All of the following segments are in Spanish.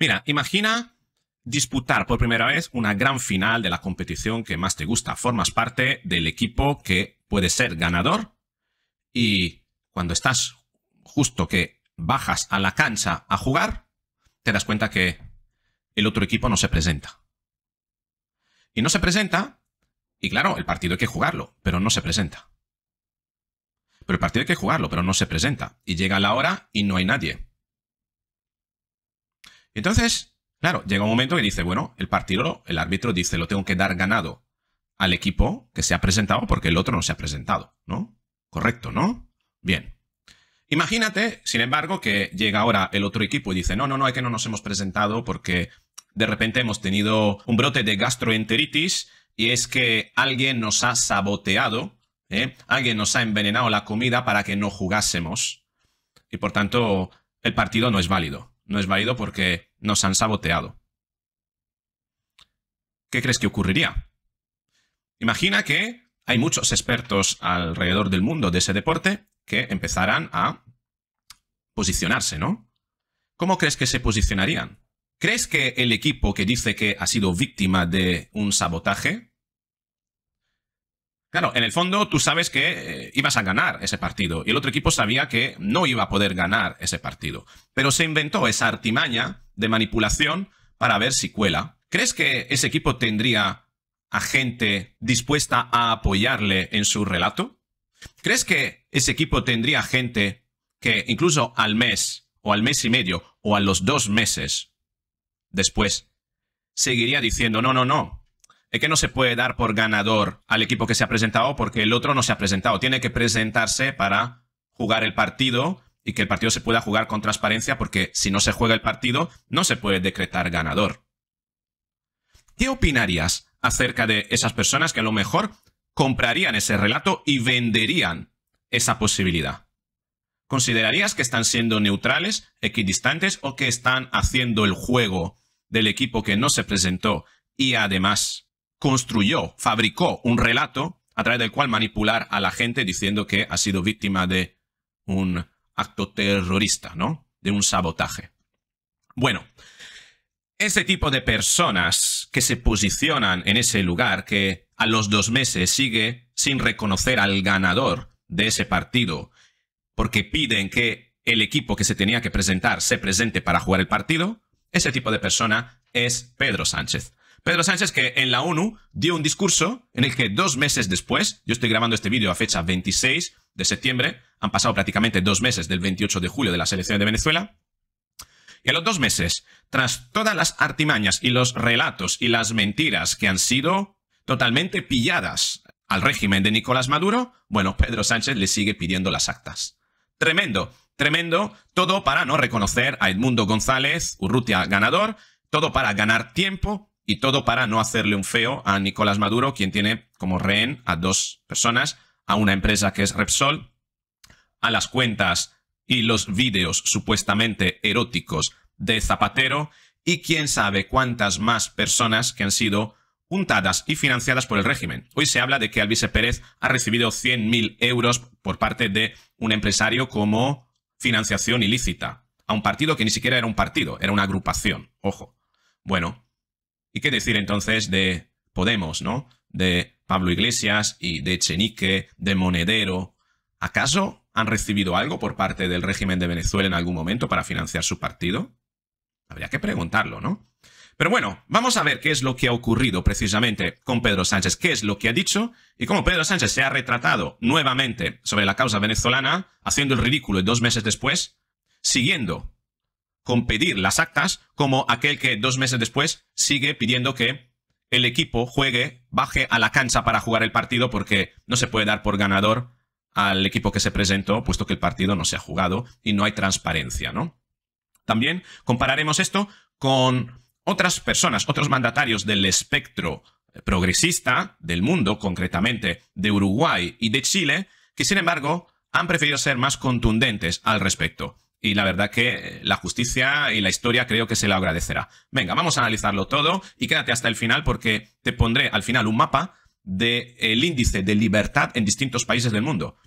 Mira, imagina disputar por primera vez una gran final de la competición que más te gusta. Formas parte del equipo que puede ser ganador y cuando estás justo que bajas a la cancha a jugar, te das cuenta que el otro equipo no se presenta. Y no se presenta, y claro, el partido hay que jugarlo, pero no se presenta. Pero el partido hay que jugarlo, pero no se presenta. Y llega la hora y no hay nadie. Entonces, claro, llega un momento que dice, bueno, el partido, el árbitro dice, lo tengo que dar ganado al equipo que se ha presentado porque el otro no se ha presentado, ¿no? Correcto, ¿no? Bien. Imagínate, sin embargo, que llega ahora el otro equipo y dice, no, no, no, es que no nos hemos presentado porque de repente hemos tenido un brote de gastroenteritis y es que alguien nos ha saboteado, ¿eh? alguien nos ha envenenado la comida para que no jugásemos y por tanto el partido no es válido no es válido porque nos han saboteado. ¿Qué crees que ocurriría? Imagina que hay muchos expertos alrededor del mundo de ese deporte que empezaran a posicionarse, ¿no? ¿Cómo crees que se posicionarían? ¿Crees que el equipo que dice que ha sido víctima de un sabotaje Claro, en el fondo tú sabes que eh, ibas a ganar ese partido y el otro equipo sabía que no iba a poder ganar ese partido. Pero se inventó esa artimaña de manipulación para ver si cuela. ¿Crees que ese equipo tendría a gente dispuesta a apoyarle en su relato? ¿Crees que ese equipo tendría gente que incluso al mes o al mes y medio o a los dos meses después seguiría diciendo, no, no, no, es que no se puede dar por ganador al equipo que se ha presentado porque el otro no se ha presentado. Tiene que presentarse para jugar el partido y que el partido se pueda jugar con transparencia porque si no se juega el partido no se puede decretar ganador. ¿Qué opinarías acerca de esas personas que a lo mejor comprarían ese relato y venderían esa posibilidad? ¿Considerarías que están siendo neutrales, equidistantes o que están haciendo el juego del equipo que no se presentó y además construyó, fabricó un relato a través del cual manipular a la gente diciendo que ha sido víctima de un acto terrorista, ¿no? De un sabotaje. Bueno, ese tipo de personas que se posicionan en ese lugar, que a los dos meses sigue sin reconocer al ganador de ese partido, porque piden que el equipo que se tenía que presentar se presente para jugar el partido, ese tipo de persona es Pedro Sánchez. Pedro Sánchez que en la ONU dio un discurso en el que dos meses después, yo estoy grabando este vídeo a fecha 26 de septiembre, han pasado prácticamente dos meses del 28 de julio de la selección de Venezuela, y a los dos meses, tras todas las artimañas y los relatos y las mentiras que han sido totalmente pilladas al régimen de Nicolás Maduro, bueno, Pedro Sánchez le sigue pidiendo las actas. Tremendo, tremendo, todo para no reconocer a Edmundo González, Urrutia ganador, todo para ganar tiempo, y todo para no hacerle un feo a Nicolás Maduro, quien tiene como rehén a dos personas, a una empresa que es Repsol, a las cuentas y los vídeos supuestamente eróticos de Zapatero y quién sabe cuántas más personas que han sido juntadas y financiadas por el régimen. Hoy se habla de que Alvise Pérez ha recibido 100.000 euros por parte de un empresario como financiación ilícita a un partido que ni siquiera era un partido, era una agrupación. Ojo. Bueno, ¿Y qué decir entonces de Podemos, ¿no? De Pablo Iglesias y de Chenique, de Monedero. ¿Acaso han recibido algo por parte del régimen de Venezuela en algún momento para financiar su partido? Habría que preguntarlo, ¿no? Pero bueno, vamos a ver qué es lo que ha ocurrido precisamente con Pedro Sánchez, qué es lo que ha dicho y cómo Pedro Sánchez se ha retratado nuevamente sobre la causa venezolana, haciendo el ridículo y dos meses después, siguiendo con pedir las actas como aquel que dos meses después sigue pidiendo que el equipo juegue, baje a la cancha para jugar el partido porque no se puede dar por ganador al equipo que se presentó, puesto que el partido no se ha jugado y no hay transparencia, ¿no? También compararemos esto con otras personas, otros mandatarios del espectro progresista del mundo, concretamente de Uruguay y de Chile, que sin embargo han preferido ser más contundentes al respecto y la verdad que la justicia y la historia creo que se la agradecerá. Venga, vamos a analizarlo todo y quédate hasta el final porque te pondré al final un mapa del índice de libertad en distintos países del mundo,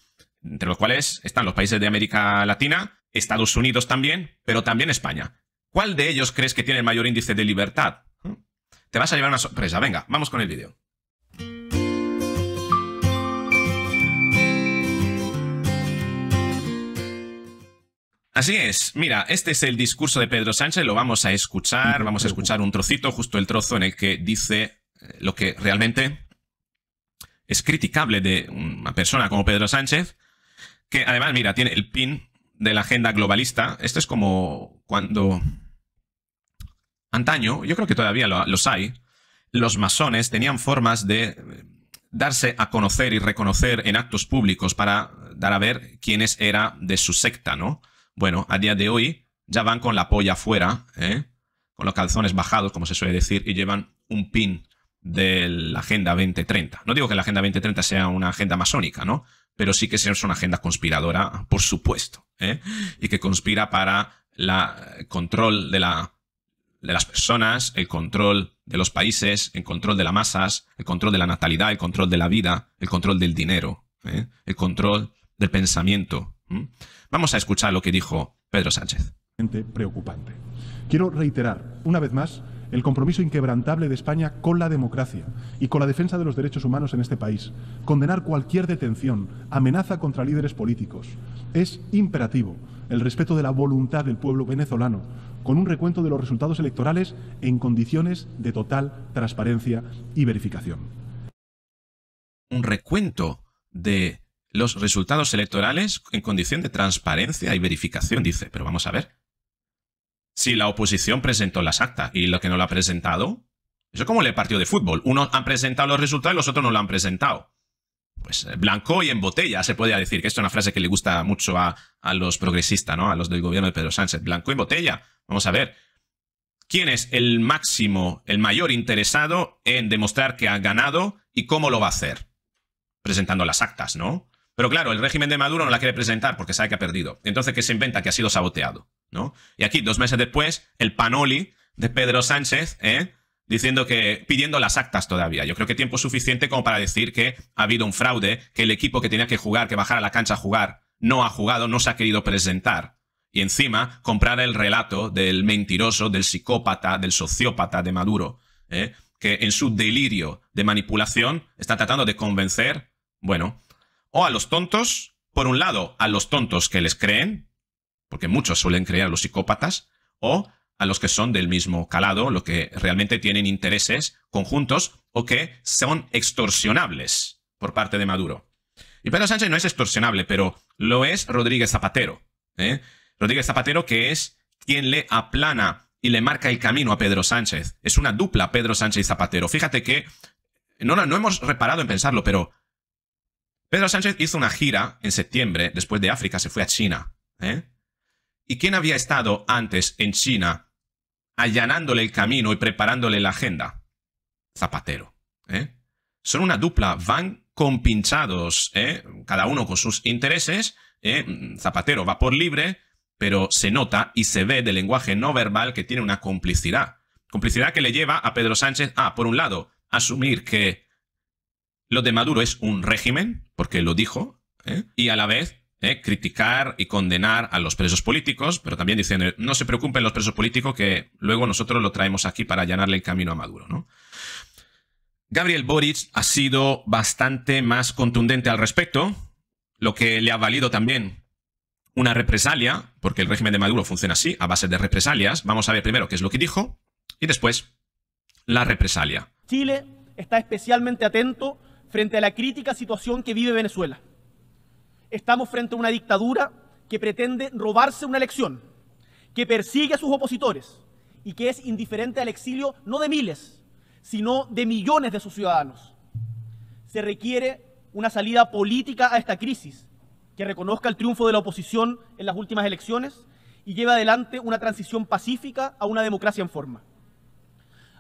entre los cuales están los países de América Latina, Estados Unidos también, pero también España. ¿Cuál de ellos crees que tiene el mayor índice de libertad? ¿Mm? Te vas a llevar una sorpresa. Venga, vamos con el vídeo. Así es. Mira, este es el discurso de Pedro Sánchez, lo vamos a escuchar, vamos a escuchar un trocito, justo el trozo en el que dice eh, lo que realmente es criticable de una persona como Pedro Sánchez, que además, mira, tiene el pin de la agenda globalista. Esto es como cuando antaño, yo creo que todavía los hay, los masones tenían formas de eh, darse a conocer y reconocer en actos públicos para dar a ver quiénes era de su secta, ¿no? Bueno, a día de hoy ya van con la polla afuera, ¿eh? con los calzones bajados, como se suele decir, y llevan un pin de la Agenda 2030. No digo que la Agenda 2030 sea una agenda masónica, ¿no? Pero sí que es una agenda conspiradora, por supuesto, ¿eh? y que conspira para el eh, control de, las personas, el control de los países, el control de las masas, el control de la natalidad, el control de la vida, el control del dinero, el control del pensamiento. Vamos a escuchar lo que dijo Pedro Sánchez. Preocupante. Quiero reiterar, una vez más, el compromiso inquebrantable de España con la democracia y con la defensa de los derechos humanos en este país. Condenar cualquier detención, amenaza contra líderes políticos. Es imperativo el respeto de la voluntad del pueblo venezolano, con un recuento de los resultados electorales en condiciones de total transparencia y verificación. Un recuento de los resultados electorales en condición de transparencia y verificación, dice. Pero vamos a ver. Si la oposición presentó las actas y lo que no lo ha presentado, eso es como el partido de fútbol. Unos han presentado los resultados y los otros no lo han presentado. Pues eh, blanco y en botella, se podría decir, que esto es una frase que le gusta mucho a, a los progresistas, ¿no? A los del gobierno de Pedro Sánchez. Blanco y en botella. Vamos a ver. ¿Quién es el máximo, el mayor interesado en demostrar que ha ganado y cómo lo va a hacer? Presentando las actas, ¿no? Pero claro, el régimen de Maduro no la quiere presentar porque sabe que ha perdido. Entonces, ¿qué se inventa? Que ha sido saboteado, ¿no? Y aquí, dos meses después, el panoli de Pedro Sánchez, ¿eh? diciendo que pidiendo las actas todavía. Yo creo que tiempo suficiente como para decir que ha habido un fraude, que el equipo que tenía que jugar, que bajar a la cancha a jugar, no ha jugado, no se ha querido presentar. Y encima comprar el relato del mentiroso, del psicópata, del sociópata de Maduro, ¿eh? que en su delirio de manipulación está tratando de convencer, bueno, o a los tontos, por un lado, a los tontos que les creen, porque muchos suelen creer a los psicópatas, o a los que son del mismo calado, los que realmente tienen intereses conjuntos o que son extorsionables por parte de Maduro. Y Pedro Sánchez no es extorsionable, pero lo es Rodríguez Zapatero. ¿eh? Rodríguez Zapatero que es quien le aplana y le marca el camino a Pedro Sánchez. Es una dupla Pedro Sánchez y Zapatero. Fíjate que no, no hemos reparado en pensarlo, pero Pedro Sánchez hizo una gira en septiembre, después de África, se fue a China. ¿eh? ¿Y quién había estado antes en China allanándole el camino y preparándole la agenda? Zapatero. ¿eh? Son una dupla, van compinchados, ¿eh? cada uno con sus intereses. Zapatero va por libre, pero se nota y se ve del lenguaje no verbal que tiene una complicidad. Complicidad que le lleva a Pedro Sánchez a, por un lado, asumir que lo de Maduro es un régimen, porque lo dijo, ¿eh? y a la vez ¿eh? criticar y condenar a los presos políticos, pero también diciendo, eh, no se preocupen los presos políticos, que luego nosotros lo traemos aquí para allanarle el camino a Maduro. Gabriel Boric ha sido bastante más contundente al respecto, lo que le ha valido también una represalia, porque el régimen de Maduro funciona así, a base de represalias. Vamos a ver primero qué es lo que dijo y después la represalia. Chile está especialmente atento frente a la crítica situación que vive Venezuela. Estamos frente a una dictadura que pretende robarse una elección, que persigue a sus opositores y que es indiferente al exilio no de miles, sino de millones de sus ciudadanos. Se requiere una salida política a esta crisis que reconozca el triunfo de la oposición en las últimas elecciones y lleve adelante una transición pacífica a una democracia en forma.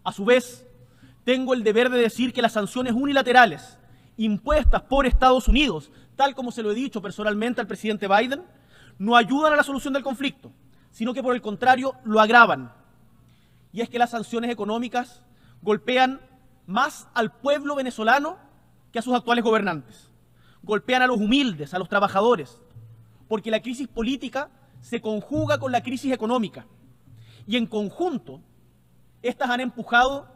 A su vez, tengo el deber de decir que las sanciones unilaterales impuestas por Estados Unidos, tal como se lo he dicho personalmente al presidente Biden, no ayudan a la solución del conflicto, sino que por el contrario lo agravan. Y es que las sanciones económicas golpean más al pueblo venezolano que a sus actuales gobernantes. Golpean a los humildes, a los trabajadores, porque la crisis política se conjuga con la crisis económica. Y en conjunto, estas han empujado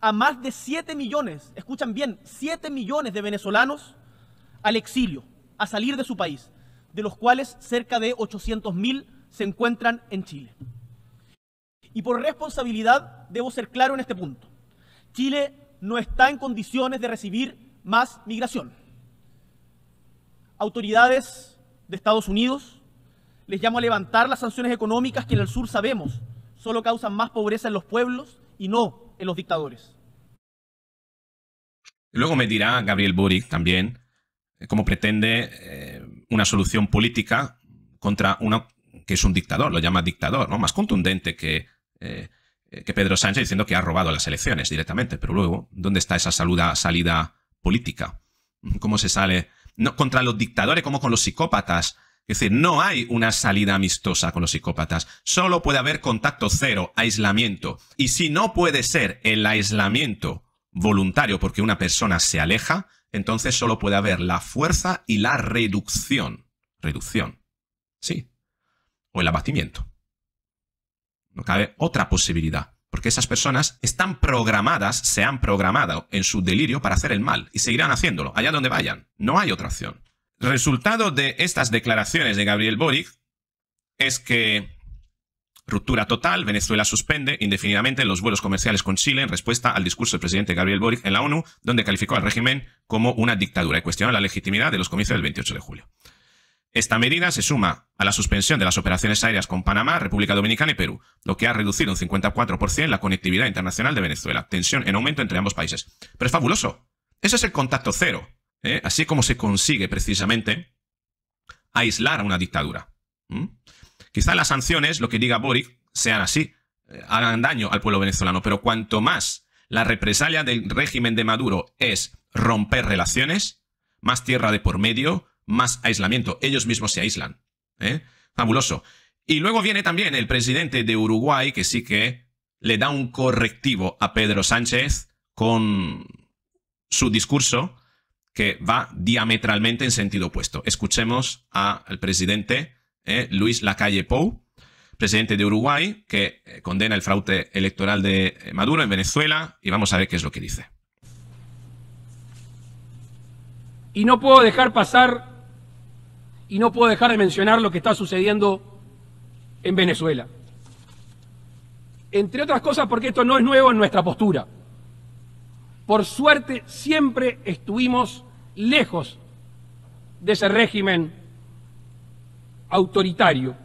a más de 7 millones, escuchan bien, 7 millones de venezolanos al exilio, a salir de su país, de los cuales cerca de 800.000 mil se encuentran en Chile. Y por responsabilidad debo ser claro en este punto. Chile no está en condiciones de recibir más migración. Autoridades de Estados Unidos les llamo a levantar las sanciones económicas que en el sur sabemos solo causan más pobreza en los pueblos y no en los dictadores. Luego me dirá Gabriel Boric también eh, cómo pretende eh, una solución política contra uno que es un dictador, lo llama dictador, ¿no? Más contundente que, eh, que Pedro Sánchez diciendo que ha robado las elecciones directamente. Pero luego, ¿dónde está esa salida política? ¿Cómo se sale? contra los dictadores, como con los psicópatas, es decir, no hay una salida amistosa con los psicópatas. Solo puede haber contacto cero, aislamiento. Y si no puede ser el aislamiento voluntario porque una persona se aleja, entonces solo puede haber la fuerza y la reducción. Reducción. Sí. O el abatimiento. No cabe otra posibilidad. Porque esas personas están programadas, se han programado en su delirio para hacer el mal y seguirán haciéndolo, allá donde vayan. No hay otra opción. Resultado de estas declaraciones de Gabriel Boric es que ruptura total, Venezuela suspende indefinidamente los vuelos comerciales con Chile en respuesta al discurso del presidente Gabriel Boric en la ONU, donde calificó al régimen como una dictadura y cuestionó la legitimidad de los comicios del 28 de julio. Esta medida se suma a la suspensión de las operaciones aéreas con Panamá, República Dominicana y Perú, lo que ha reducido un 54% la conectividad internacional de Venezuela. Tensión en aumento entre ambos países. Pero es fabuloso. Ese es el contacto cero ¿eh? así es como se consigue precisamente aislar a una dictadura. Quizá Quizás las sanciones, lo que diga Boric, sean así, eh, hagan daño al pueblo venezolano, pero cuanto más la represalia del régimen de Maduro es romper relaciones, más tierra de por medio, más aislamiento. Ellos mismos se aíslan. ¿eh? Fabuloso. Y luego viene también el presidente de Uruguay, que sí que le da un correctivo a Pedro Sánchez con su discurso que va diametralmente en sentido opuesto. Escuchemos al presidente eh, Luis Lacalle Pou, presidente de Uruguay, que eh, condena el fraude electoral de eh, Maduro en Venezuela y vamos a ver qué es lo que dice. Y no puedo dejar pasar y no puedo dejar de mencionar lo que está sucediendo en Venezuela. Entre otras cosas porque esto no es nuevo en nuestra postura. Por suerte siempre estuvimos lejos de ese régimen autoritario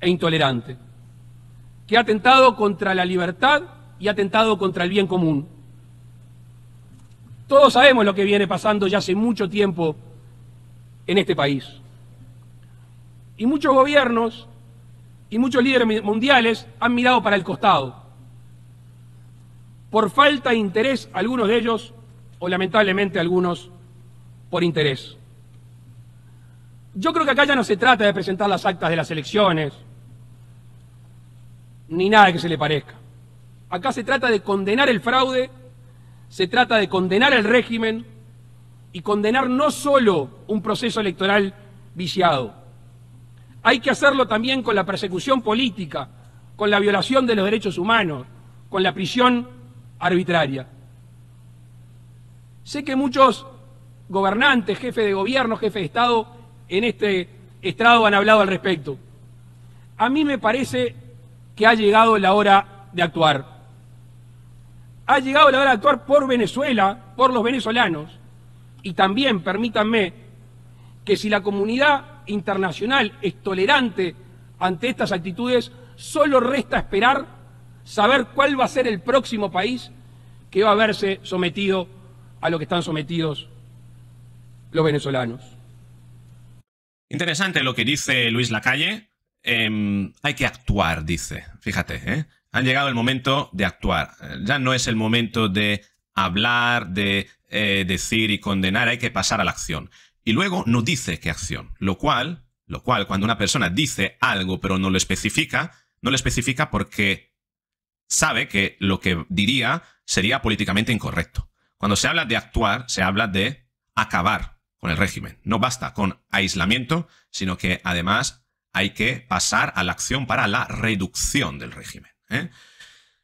e intolerante, que ha atentado contra la libertad y ha atentado contra el bien común. Todos sabemos lo que viene pasando ya hace mucho tiempo en este país. Y muchos gobiernos y muchos líderes mundiales han mirado para el costado por falta de interés, algunos de ellos, o lamentablemente algunos por interés. Yo creo que acá ya no se trata de presentar las actas de las elecciones, ni nada que se le parezca. Acá se trata de condenar el fraude, se trata de condenar el régimen y condenar no solo un proceso electoral viciado. Hay que hacerlo también con la persecución política, con la violación de los derechos humanos, con la prisión arbitraria. Sé que muchos gobernantes, jefes de gobierno, jefes de Estado en este estrado han hablado al respecto. A mí me parece que ha llegado la hora de actuar. Ha llegado la hora de actuar por Venezuela, por los venezolanos. Y también, permítanme, que si la comunidad internacional es tolerante ante estas actitudes, solo resta esperar saber cuál va a ser el próximo país que va a verse sometido a lo que están sometidos los venezolanos. Interesante lo que dice Luis Lacalle. Em, hay que actuar, dice. Fíjate, ¿eh? ha llegado el momento de actuar. Ya no es el momento de hablar, de eh, decir y condenar, hay que pasar a la acción. Y luego no dice qué acción, lo cual, lo cual, cuando una persona dice algo pero no lo especifica, no lo especifica porque sabe que lo que diría sería políticamente incorrecto. Cuando se habla de actuar, se habla de acabar con el régimen. No basta con aislamiento, sino que además hay que pasar a la acción para la reducción del régimen. ¿eh?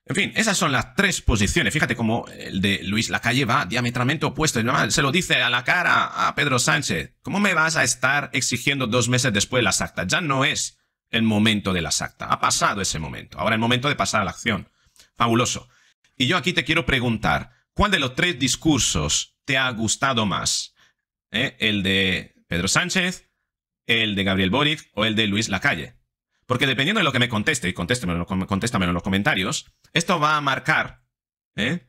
En fin, esas son las tres posiciones. Fíjate cómo el de Luis Lacalle va diametralmente opuesto. Se lo dice a la cara a Pedro Sánchez. ¿Cómo me vas a estar exigiendo dos meses después la actas? Ya no es el momento de la acta. Ha pasado ese momento. Ahora es el momento de pasar a la acción. Fabuloso. Y yo aquí te quiero preguntar, ¿cuál de los tres discursos te ha gustado más? ¿Eh? ¿El de Pedro Sánchez, el de Gabriel Boric o el de Luis Lacalle? Porque dependiendo de lo que me conteste, y contéstamelo, en los comentarios, esto va a marcar ¿eh?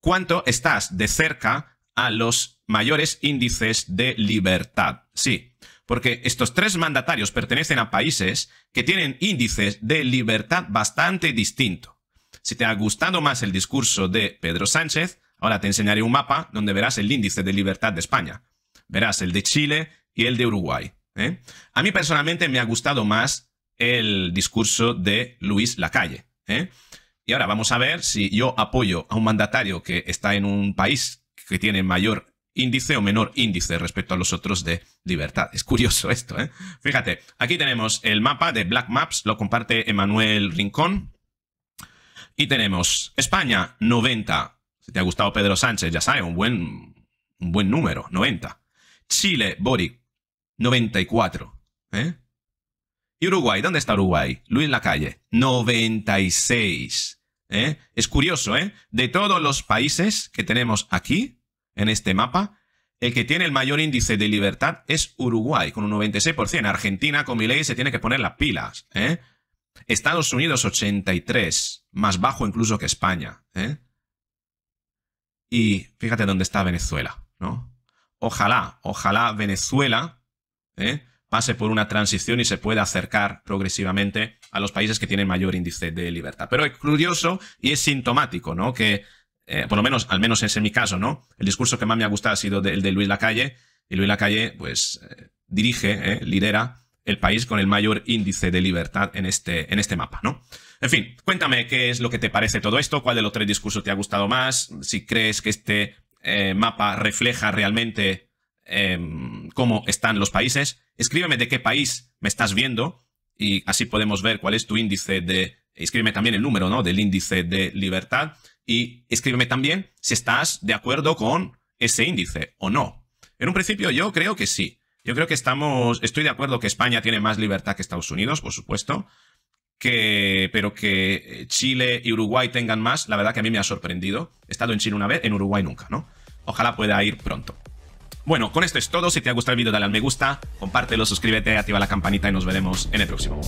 cuánto estás de cerca a los mayores índices de libertad. Sí, porque estos tres mandatarios pertenecen a países que tienen índices de libertad bastante distintos. Si te ha gustado más el discurso de Pedro Sánchez, ahora te enseñaré un mapa donde verás el índice de libertad de España. Verás el de Chile y el de Uruguay. ¿eh? A mí personalmente me ha gustado más el discurso de Luis Lacalle. ¿eh? Y ahora vamos a ver si yo apoyo a un mandatario que está en un país que tiene mayor índice o menor índice respecto a los otros de libertad. Es curioso esto, ¿eh? Fíjate, aquí tenemos el mapa de Black Maps, lo comparte Emanuel Rincón. Y tenemos España, 90. Si te ha gustado Pedro Sánchez, ya sabes, un buen, un buen número, 90. Chile, Boric, 94. ¿eh? ¿Y Uruguay? ¿Dónde está Uruguay? Luis Lacalle, 96. ¿eh? Es curioso, ¿eh? De todos los países que tenemos aquí, en este mapa, el que tiene el mayor índice de libertad es Uruguay, con un 96%. Argentina, con mi ley, se tiene que poner las pilas, ¿eh? Estados Unidos 83, más bajo incluso que España. ¿eh? Y fíjate dónde está Venezuela, ¿no? Ojalá, ojalá Venezuela ¿eh? pase por una transición y se pueda acercar progresivamente a los países que tienen mayor índice de libertad. Pero es curioso y es sintomático, ¿no? Que, eh, por lo menos, al menos ese mi caso, ¿no? El discurso que más me ha gustado ha sido el de Luis Lacalle, y Luis Lacalle, pues, dirige, lidera el país con el mayor índice de libertad en este, en este mapa, ¿no? En fin, cuéntame qué es lo que te parece todo esto, cuál de los tres discursos te ha gustado más, si crees que este eh, mapa refleja realmente em, cómo están los países. Escríbeme de qué país me estás viendo y así podemos ver cuál es tu índice de... Escríbeme también el número, ¿no? Del índice de libertad y escríbeme también si estás de acuerdo con ese índice o no. En un principio yo creo que sí. Yo creo que estamos, estoy de acuerdo que España tiene más libertad que Estados Unidos, por supuesto, que, pero que eh, Chile y Uruguay tengan más, la verdad que a mí me ha sorprendido. He estado en Chile una vez, en Uruguay nunca, ¿no? Ojalá pueda ir pronto. Bueno, con esto es todo. Si te ha gustado el vídeo, dale al me gusta, compártelo, suscríbete, activa la campanita y nos veremos en el próximo.